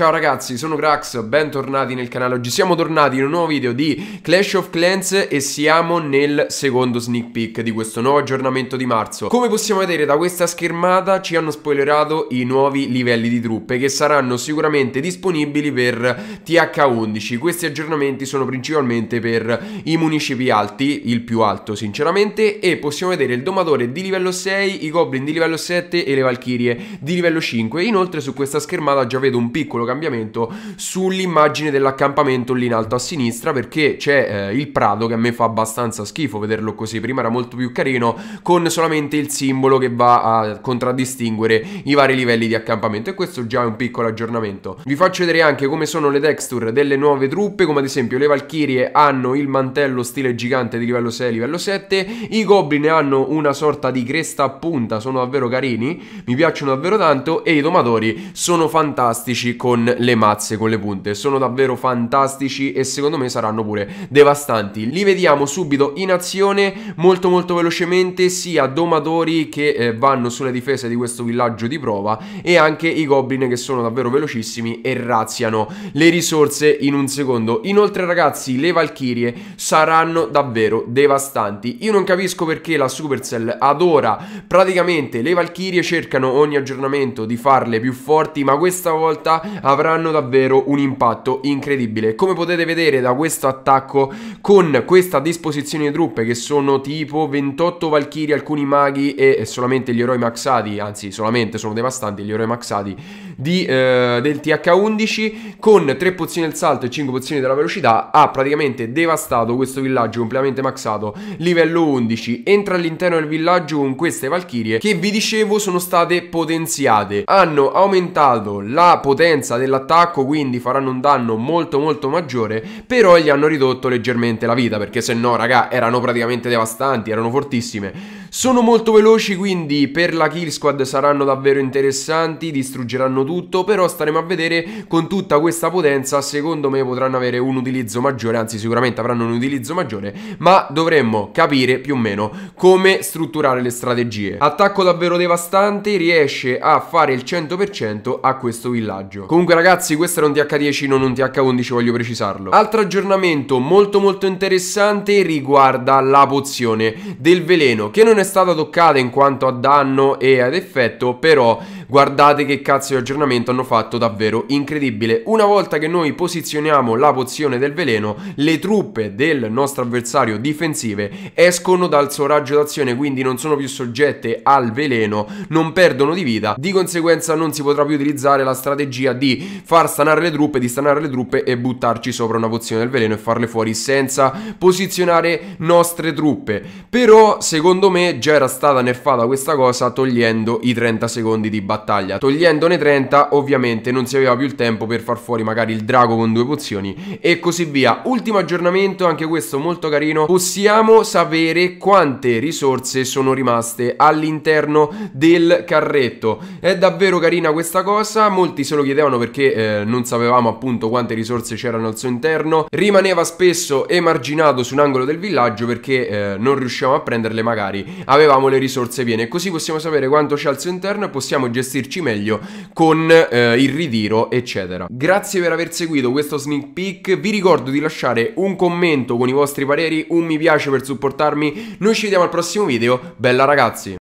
Ciao ragazzi, sono Grax, bentornati nel canale. Oggi siamo tornati in un nuovo video di Clash of Clans e siamo nel secondo sneak peek di questo nuovo aggiornamento di marzo. Come possiamo vedere da questa schermata ci hanno spoilerato i nuovi livelli di truppe che saranno sicuramente disponibili per TH11. Questi aggiornamenti sono principalmente per i municipi alti, il più alto sinceramente, e possiamo vedere il domatore di livello 6, i goblin di livello 7 e le valchirie di livello 5. Inoltre su questa schermata già vedo un piccolo cambiamento sull'immagine dell'accampamento lì in alto a sinistra perché c'è eh, il prato che a me fa abbastanza schifo vederlo così, prima era molto più carino con solamente il simbolo che va a contraddistinguere i vari livelli di accampamento e questo già è un piccolo aggiornamento. Vi faccio vedere anche come sono le texture delle nuove truppe, come ad esempio le Valchirie hanno il mantello stile gigante di livello 6 e livello 7, i Goblin hanno una sorta di cresta a punta, sono davvero carini, mi piacciono davvero tanto e i Domatori sono fantastici con con le mazze, con le punte. Sono davvero fantastici e secondo me saranno pure devastanti. Li vediamo subito in azione molto molto velocemente sia domatori che eh, vanno sulle difese di questo villaggio di prova e anche i goblin che sono davvero velocissimi e razziano le risorse in un secondo. Inoltre ragazzi le valchirie saranno davvero devastanti. Io non capisco perché la Supercell adora praticamente le valchirie cercano ogni aggiornamento di farle più forti ma questa volta avranno davvero un impatto incredibile. Come potete vedere da questo attacco, con questa disposizione di truppe che sono tipo 28 Valkyrie, alcuni maghi e solamente gli eroi maxati, anzi solamente sono devastanti gli eroi maxati di, eh, del TH11, con 3 pozioni del salto e 5 pozioni della velocità, ha praticamente devastato questo villaggio completamente maxato, livello 11, entra all'interno del villaggio con queste Valkyrie che vi dicevo sono state potenziate, hanno aumentato la potenza potenza dell'attacco, quindi faranno un danno molto molto maggiore, però gli hanno ridotto leggermente la vita, perché se no, raga, erano praticamente devastanti, erano fortissime. Sono molto veloci, quindi per la kill squad saranno davvero interessanti, distruggeranno tutto, però staremo a vedere con tutta questa potenza, secondo me potranno avere un utilizzo maggiore, anzi sicuramente avranno un utilizzo maggiore, ma dovremmo capire più o meno come strutturare le strategie. Attacco davvero devastante, riesce a fare il 100% a questo villaggio. Con Comunque ragazzi questo era un TH10 non un TH11 voglio precisarlo Altro aggiornamento molto molto interessante riguarda la pozione del veleno Che non è stata toccata in quanto a danno e ad effetto Però guardate che cazzo di aggiornamento hanno fatto davvero incredibile Una volta che noi posizioniamo la pozione del veleno Le truppe del nostro avversario difensive escono dal suo raggio d'azione Quindi non sono più soggette al veleno, non perdono di vita Di conseguenza non si potrà più utilizzare la strategia di di far stanare le truppe, di stanare le truppe e buttarci sopra una pozione del veleno e farle fuori senza posizionare nostre truppe. Però secondo me già era stata nerfata questa cosa togliendo i 30 secondi di battaglia. Togliendone 30 ovviamente non si aveva più il tempo per far fuori magari il drago con due pozioni e così via. Ultimo aggiornamento, anche questo molto carino, possiamo sapere quante risorse sono rimaste all'interno del carretto. È davvero carina questa cosa, molti se lo chiedevano strano perché eh, non sapevamo appunto quante risorse c'erano al suo interno. Rimaneva spesso emarginato su un angolo del villaggio perché eh, non riuscivamo a prenderle magari. Avevamo le risorse piene. Così possiamo sapere quanto c'è al suo interno e possiamo gestirci meglio con eh, il ritiro eccetera. Grazie per aver seguito questo sneak peek. Vi ricordo di lasciare un commento con i vostri pareri, un mi piace per supportarmi. Noi ci vediamo al prossimo video. Bella ragazzi!